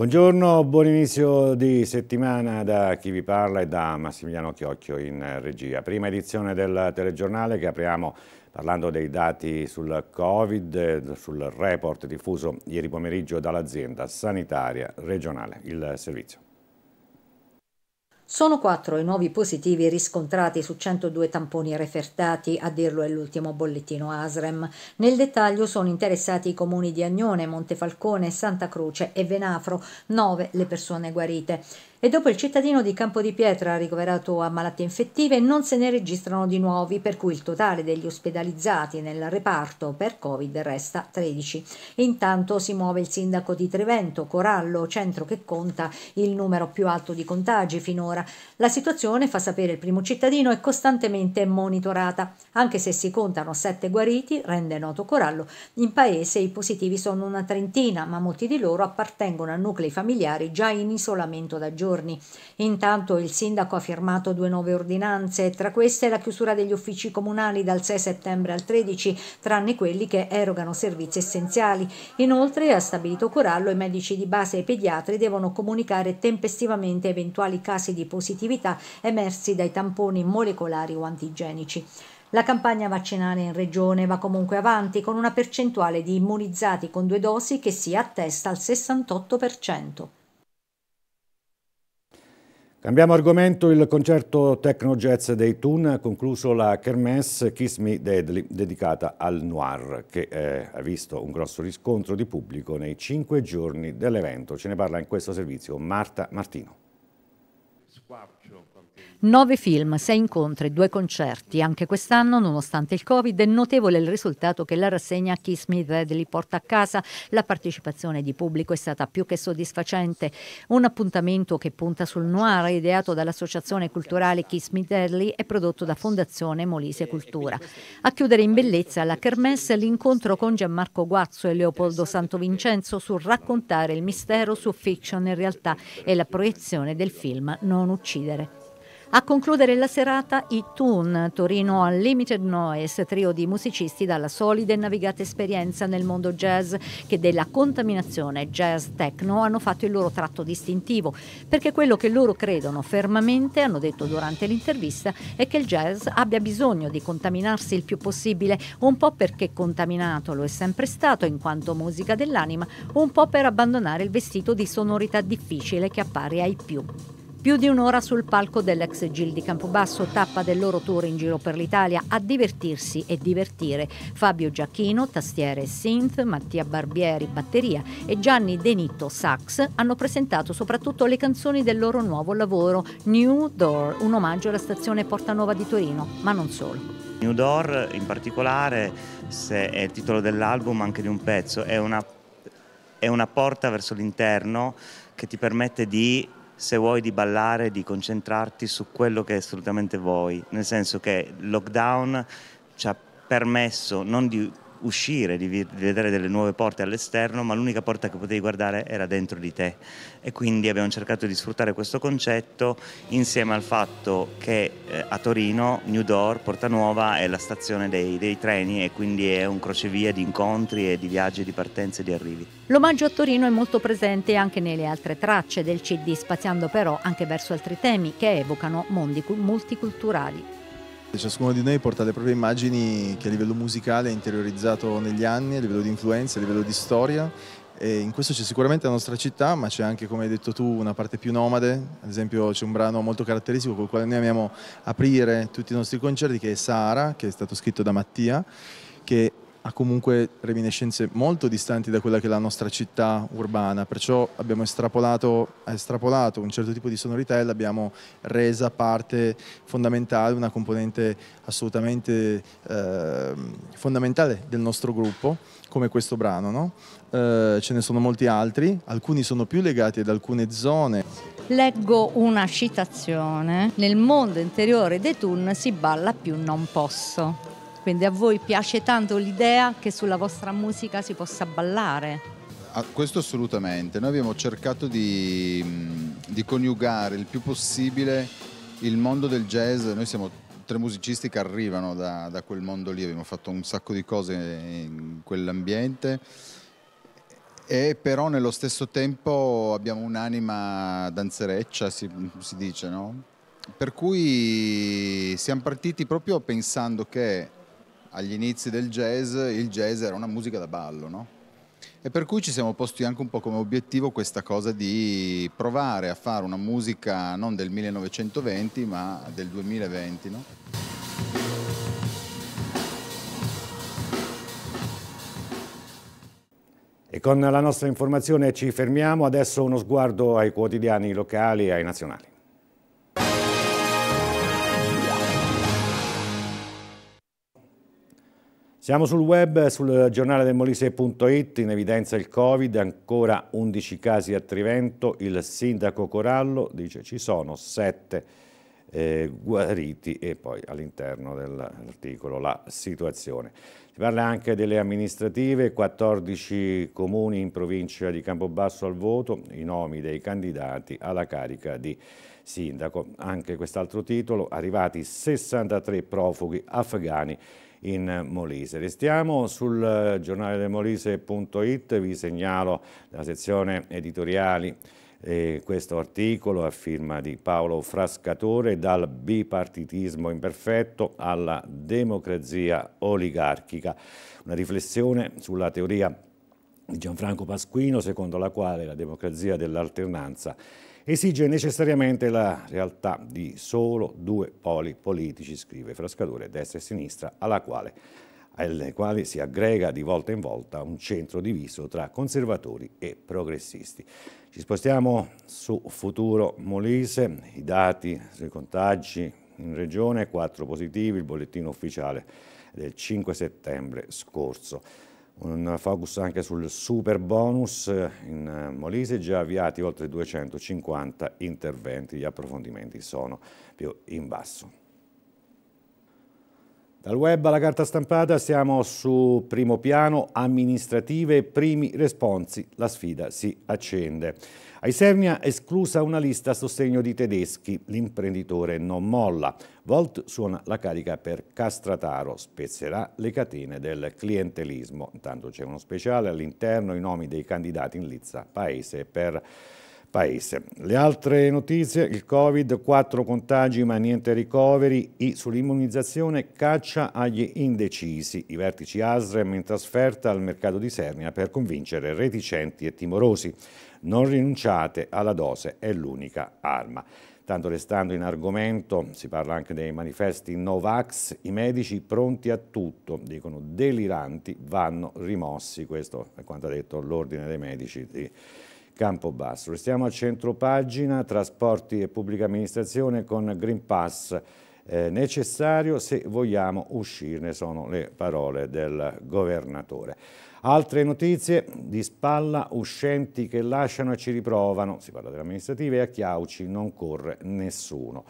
Buongiorno, buon inizio di settimana da chi vi parla e da Massimiliano Chiocchio in regia. Prima edizione del telegiornale che apriamo parlando dei dati sul Covid, sul report diffuso ieri pomeriggio dall'azienda sanitaria regionale, il servizio. Sono quattro i nuovi positivi riscontrati su 102 tamponi refertati, a dirlo è l'ultimo bollettino ASREM. Nel dettaglio sono interessati i comuni di Agnone, Montefalcone, Santa Croce e Venafro, 9 le persone guarite e dopo il cittadino di Campo di Pietra ricoverato a malattie infettive non se ne registrano di nuovi, per cui il totale degli ospedalizzati nel reparto per Covid resta 13. Intanto si muove il sindaco di Trevento, Corallo, centro che conta il numero più alto di contagi finora. La situazione, fa sapere il primo cittadino, è costantemente monitorata. Anche se si contano 7 guariti, rende noto Corallo, in paese i positivi sono una trentina, ma molti di loro appartengono a nuclei familiari già in isolamento da giorni giorni. Intanto il sindaco ha firmato due nuove ordinanze, tra queste la chiusura degli uffici comunali dal 6 settembre al 13, tranne quelli che erogano servizi essenziali. Inoltre ha stabilito Corallo i medici di base e i pediatri devono comunicare tempestivamente eventuali casi di positività emersi dai tamponi molecolari o antigenici. La campagna vaccinale in regione va comunque avanti con una percentuale di immunizzati con due dosi che si attesta al 68%. Cambiamo argomento, il concerto Techno Jazz dei Toon ha concluso la Kermesse Kiss Me Deadly dedicata al noir che eh, ha visto un grosso riscontro di pubblico nei cinque giorni dell'evento. Ce ne parla in questo servizio Marta Martino. Squarcio. Nove film, sei incontri, due concerti. Anche quest'anno, nonostante il Covid, è notevole il risultato che la rassegna Kiss Me Deadly porta a casa. La partecipazione di pubblico è stata più che soddisfacente. Un appuntamento che punta sul noir, ideato dall'associazione culturale Kiss Me Deadly e prodotto da Fondazione Molise Cultura. A chiudere in bellezza la Kermesse l'incontro con Gianmarco Guazzo e Leopoldo Santovincenzo su raccontare il mistero su fiction e realtà e la proiezione del film Non uccidere. A concludere la serata i Toon, Torino Unlimited Noise, trio di musicisti dalla solida e navigata esperienza nel mondo jazz che della contaminazione jazz techno hanno fatto il loro tratto distintivo, perché quello che loro credono fermamente, hanno detto durante l'intervista, è che il jazz abbia bisogno di contaminarsi il più possibile, un po' perché contaminato lo è sempre stato in quanto musica dell'anima, un po' per abbandonare il vestito di sonorità difficile che appare ai più. Più di un'ora sul palco dell'ex Gil di Campobasso, tappa del loro tour in giro per l'Italia, a divertirsi e divertire. Fabio Giacchino, tastiere e synth, Mattia Barbieri, batteria e Gianni Denitto, sax, hanno presentato soprattutto le canzoni del loro nuovo lavoro New Door, un omaggio alla stazione Porta Nuova di Torino, ma non solo. New Door in particolare, se è il titolo dell'album anche di un pezzo, è una, è una porta verso l'interno che ti permette di se vuoi di ballare, di concentrarti su quello che assolutamente vuoi, nel senso che il lockdown ci ha permesso non di uscire, di vedere delle nuove porte all'esterno, ma l'unica porta che potevi guardare era dentro di te. E quindi abbiamo cercato di sfruttare questo concetto insieme al fatto che eh, a Torino New Door, Porta Nuova, è la stazione dei, dei treni e quindi è un crocevia di incontri e di viaggi, di partenze e di arrivi. L'omaggio a Torino è molto presente anche nelle altre tracce del CD, spaziando però anche verso altri temi che evocano mondi multiculturali. Ciascuno di noi porta le proprie immagini che a livello musicale ha interiorizzato negli anni, a livello di influenza, a livello di storia e in questo c'è sicuramente la nostra città, ma c'è anche, come hai detto tu, una parte più nomade. Ad esempio c'è un brano molto caratteristico con il quale noi amiamo aprire tutti i nostri concerti, che è Sahara, che è stato scritto da Mattia, che ha comunque reminiscenze molto distanti da quella che è la nostra città urbana, perciò abbiamo estrapolato, estrapolato un certo tipo di sonorità e l'abbiamo resa parte fondamentale, una componente assolutamente eh, fondamentale del nostro gruppo, come questo brano. No? Eh, ce ne sono molti altri, alcuni sono più legati ad alcune zone. Leggo una citazione, nel mondo interiore dei Tun si balla più non posso. Quindi a voi piace tanto l'idea che sulla vostra musica si possa ballare? Ah, questo assolutamente, noi abbiamo cercato di, mm, di, coniugare il più possibile il mondo del jazz, noi siamo tre musicisti che arrivano da, da quel mondo lì, abbiamo fatto un sacco di cose in quell'ambiente e però nello stesso tempo abbiamo un'anima danzereccia, si, si dice, no? Per cui siamo partiti proprio pensando che agli inizi del jazz il jazz era una musica da ballo, no? E per cui ci siamo posti anche un po' come obiettivo questa cosa di provare a fare una musica non del 1920 ma del 2020, no? E con la nostra informazione ci fermiamo, adesso uno sguardo ai quotidiani locali e ai nazionali. Siamo sul web, sul giornale del Molise.it, in evidenza il Covid, ancora 11 casi a Trivento, il sindaco Corallo dice ci sono 7 eh, guariti e poi all'interno dell'articolo la situazione. Si parla anche delle amministrative, 14 comuni in provincia di Campobasso al voto, i nomi dei candidati alla carica di sindaco. Anche quest'altro titolo, arrivati 63 profughi afghani in Molise. Restiamo sul eh, giornale del Molise.it, vi segnalo la sezione editoriali eh, questo articolo a firma di Paolo Frascatore dal bipartitismo imperfetto alla democrazia oligarchica, una riflessione sulla teoria di Gianfranco Pasquino secondo la quale la democrazia dell'alternanza esige necessariamente la realtà di solo due poli politici, scrive Frascadore, destra e sinistra, alla quale alle quali si aggrega di volta in volta un centro diviso tra conservatori e progressisti. Ci spostiamo su Futuro Molise, i dati sui contagi in regione, 4 positivi, il bollettino ufficiale del 5 settembre scorso. Un focus anche sul super bonus, in eh, Molise già avviati oltre 250 interventi, gli approfondimenti sono più in basso. Dal web alla carta stampata siamo su primo piano, amministrative e primi responsi. La sfida si accende. A Isernia esclusa una lista a sostegno di tedeschi. L'imprenditore non molla. Volt suona la carica per Castrataro, spezzerà le catene del clientelismo. Intanto c'è uno speciale all'interno i nomi dei candidati in lizza paese per Paese. Le altre notizie, il Covid, quattro contagi ma niente ricoveri, I sull'immunizzazione caccia agli indecisi, i vertici ASREM in trasferta al mercato di Sernia per convincere reticenti e timorosi. Non rinunciate alla dose, è l'unica arma. Tanto restando in argomento, si parla anche dei manifesti Novax, i medici pronti a tutto, dicono deliranti, vanno rimossi, questo è quanto ha detto l'Ordine dei Medici di Campobasso. Restiamo al centro pagina, trasporti e pubblica amministrazione con Green Pass eh, necessario se vogliamo uscirne, sono le parole del governatore. Altre notizie di spalla, uscenti che lasciano e ci riprovano, si parla delle amministrative, e a Chiauci non corre nessuno.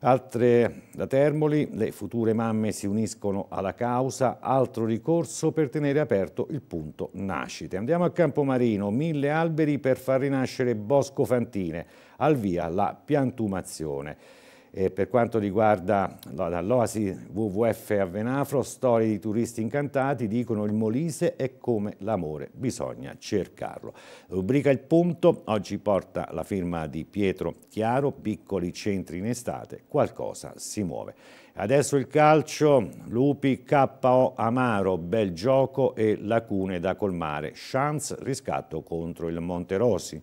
Altre da Termoli, le future mamme si uniscono alla causa, altro ricorso per tenere aperto il punto nascite. Andiamo a Campomarino, mille alberi per far rinascere Bosco Fantine, al via la piantumazione. Eh, per quanto riguarda l'Oasi WWF a Venafro, storie di turisti incantati, dicono il Molise è come l'amore, bisogna cercarlo. Rubrica Il Punto, oggi porta la firma di Pietro Chiaro, piccoli centri in estate, qualcosa si muove. Adesso il calcio, Lupi, KO Amaro, bel gioco e lacune da colmare, chance riscatto contro il Monterossi.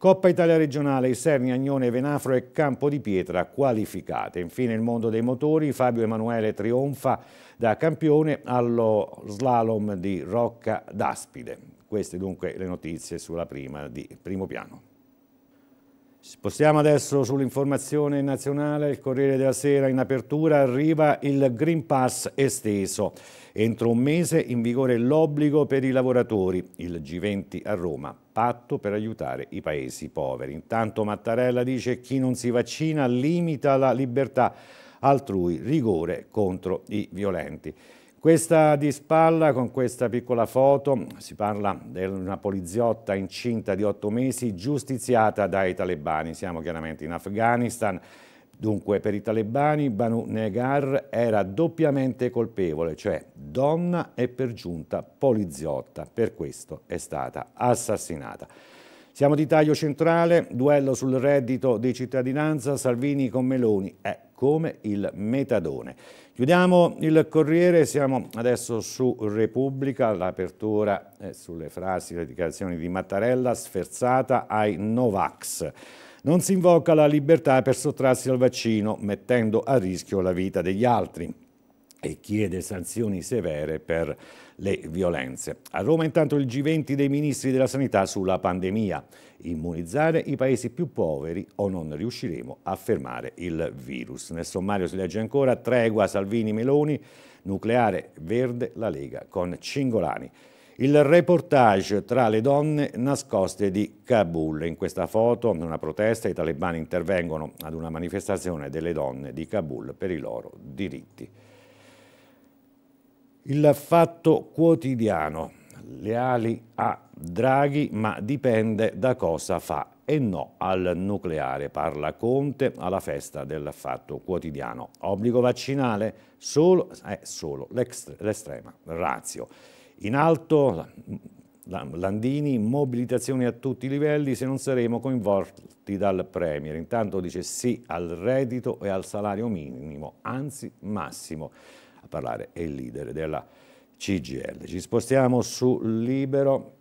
Coppa Italia regionale, i Serni, Agnone, Venafro e Campo di Pietra qualificate. Infine il mondo dei motori, Fabio Emanuele trionfa da campione allo slalom di Rocca d'Aspide. Queste dunque le notizie sulla prima di primo piano. Spostiamo adesso sull'informazione nazionale, il Corriere della Sera in apertura arriva il Green Pass esteso. Entro un mese in vigore l'obbligo per i lavoratori, il G20 a Roma patto per aiutare i paesi poveri. Intanto Mattarella dice chi non si vaccina limita la libertà altrui, rigore contro i violenti. Questa di spalla, con questa piccola foto, si parla di una poliziotta incinta di otto mesi giustiziata dai talebani. Siamo chiaramente in Afghanistan. Dunque, per i talebani Banu Negar era doppiamente colpevole, cioè donna e per giunta poliziotta. Per questo è stata assassinata. Siamo di taglio centrale, duello sul reddito di cittadinanza, Salvini con Meloni è come il metadone. Chiudiamo il Corriere, siamo adesso su Repubblica, l'apertura sulle frasi, le dichiarazioni di Mattarella sferzata ai Novax non si invoca la libertà per sottrarsi al vaccino, mettendo a rischio la vita degli altri e chiede sanzioni severe per le violenze. A Roma intanto il G20 dei ministri della sanità sulla pandemia. Immunizzare i paesi più poveri o non riusciremo a fermare il virus. Nel sommario si legge ancora tregua Salvini-Meloni, nucleare verde la Lega con Cingolani. Il reportage tra le donne nascoste di Kabul. In questa foto, in una protesta, i talebani intervengono ad una manifestazione delle donne di Kabul per i loro diritti. Il fatto quotidiano, Le ali a Draghi, ma dipende da cosa fa e no al nucleare, parla Conte alla festa del fatto quotidiano. Obbligo vaccinale solo, è solo l'estrema razio. In alto Landini, mobilitazioni a tutti i livelli se non saremo coinvolti dal Premier. Intanto dice sì al reddito e al salario minimo, anzi massimo. A parlare è il leader della CGL. Ci spostiamo su Libero,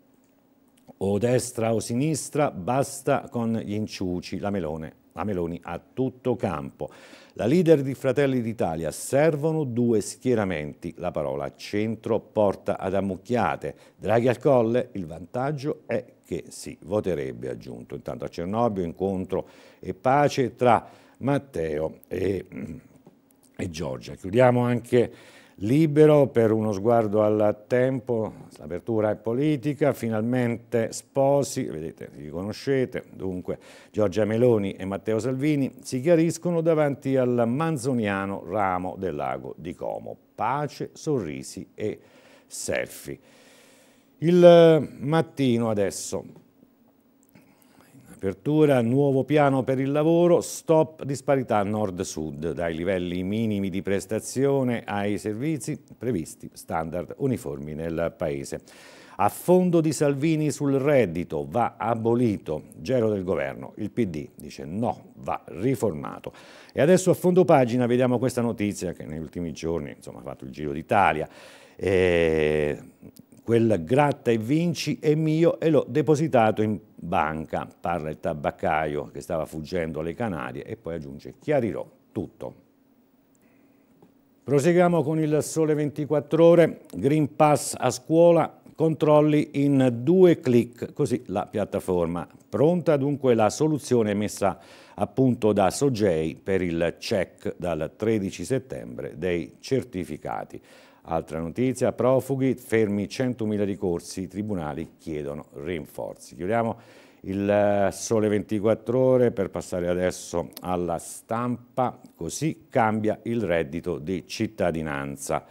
o destra o sinistra, basta con gli inciuci, la melone la Meloni a tutto campo. La leader di Fratelli d'Italia servono due schieramenti. La parola centro porta ad ammucchiate. Draghi al colle, il vantaggio è che si voterebbe aggiunto. Intanto a Cernobio incontro e pace tra Matteo e, e Giorgia. Chiudiamo anche libero per uno sguardo al tempo, l'apertura è politica, finalmente sposi, vedete, li conoscete, dunque Giorgia Meloni e Matteo Salvini si chiariscono davanti al manzoniano ramo del lago di Como. Pace, sorrisi e selfie. Il mattino adesso Apertura, nuovo piano per il lavoro, stop disparità nord-sud, dai livelli minimi di prestazione ai servizi previsti standard uniformi nel Paese. Affondo di Salvini sul reddito va abolito, gero del governo, il PD dice no, va riformato. E adesso a fondo pagina vediamo questa notizia che negli ultimi giorni insomma, ha fatto il giro d'Italia. E eh, quel gratta e vinci è mio e l'ho depositato in banca, parla il tabaccaio che stava fuggendo alle Canarie e poi aggiunge chiarirò tutto. Proseguiamo con il sole 24 ore, Green Pass a scuola, controlli in due clic, così la piattaforma. Pronta dunque la soluzione messa a punto da Sogei per il check dal 13 settembre dei certificati. Altra notizia, profughi, fermi 100.000 ricorsi, i tribunali chiedono rinforzi. Chiudiamo il eh, sole 24 ore per passare adesso alla stampa, così cambia il reddito di cittadinanza.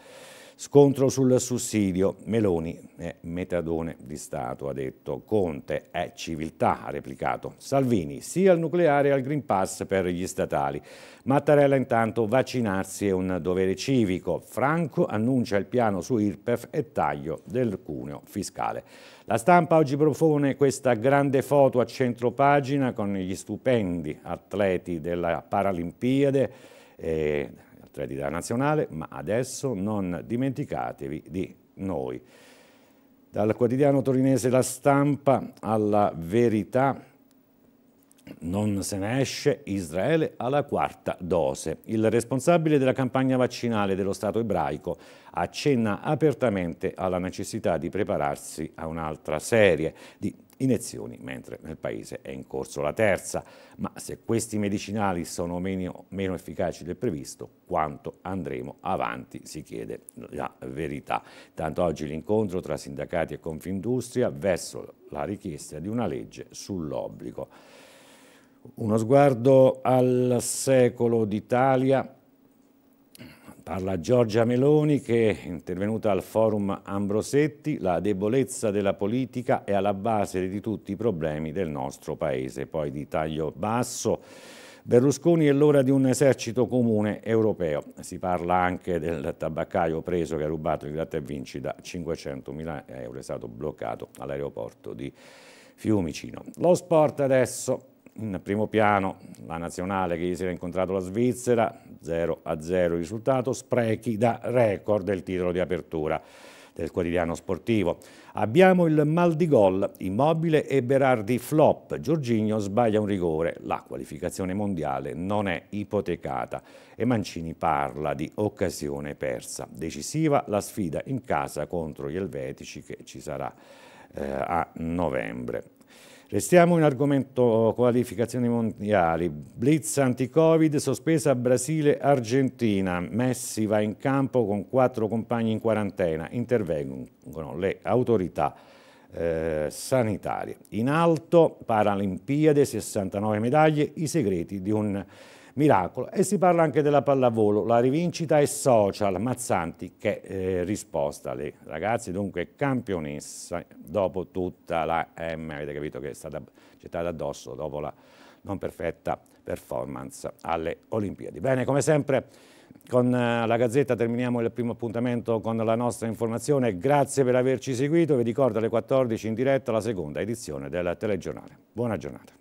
Scontro sul sussidio, Meloni è metadone di Stato, ha detto, Conte è civiltà, ha replicato, Salvini sia al nucleare che al Green Pass per gli statali. Mattarella intanto vaccinarsi è un dovere civico, Franco annuncia il piano su IRPEF e taglio del cuneo fiscale. La stampa oggi propone questa grande foto a centro pagina con gli stupendi atleti della Paralimpiade. Eh, l'identità nazionale, ma adesso non dimenticatevi di noi. Dal quotidiano torinese La Stampa alla verità non se ne esce Israele alla quarta dose. Il responsabile della campagna vaccinale dello Stato ebraico accenna apertamente alla necessità di prepararsi a un'altra serie di iniezioni, mentre nel paese è in corso la terza. Ma se questi medicinali sono meno, meno efficaci del previsto, quanto andremo avanti? Si chiede la verità. Tanto oggi l'incontro tra sindacati e Confindustria verso la richiesta di una legge sull'obbligo. Uno sguardo al secolo d'Italia Parla Giorgia Meloni che è intervenuta al forum Ambrosetti, la debolezza della politica è alla base di tutti i problemi del nostro paese. Poi di taglio basso, Berlusconi è l'ora di un esercito comune europeo. Si parla anche del tabaccaio preso che ha rubato il gratta e vinci da 500.000 euro, è stato bloccato all'aeroporto di Fiumicino. Lo sport adesso in primo piano la nazionale che ieri sera ha incontrato la Svizzera, 0 a 0 il risultato, sprechi da record del titolo di apertura del quotidiano sportivo. Abbiamo il mal di gol, Immobile e Berardi flop, Giorginio sbaglia un rigore, la qualificazione mondiale non è ipotecata e Mancini parla di occasione persa. Decisiva la sfida in casa contro gli elvetici che ci sarà eh, a novembre. Restiamo in argomento qualificazioni mondiali. Blitz anti-Covid, sospesa Brasile-Argentina. Messi va in campo con quattro compagni in quarantena. Intervengono le autorità eh, sanitarie. In alto Paralimpiade, 69 medaglie, i segreti di un miracolo. E si parla anche della pallavolo, la rivincita è social, Mazzanti che eh, risposta lì. ragazze, dunque campionessa dopo tutta la M, avete capito che è stata gettata addosso dopo la non perfetta performance alle Olimpiadi. Bene, come sempre con eh, la Gazzetta terminiamo il primo appuntamento con la nostra informazione. Grazie per averci seguito. Vi ricordo alle 14 in diretta la seconda edizione del telegiornale. Buona giornata.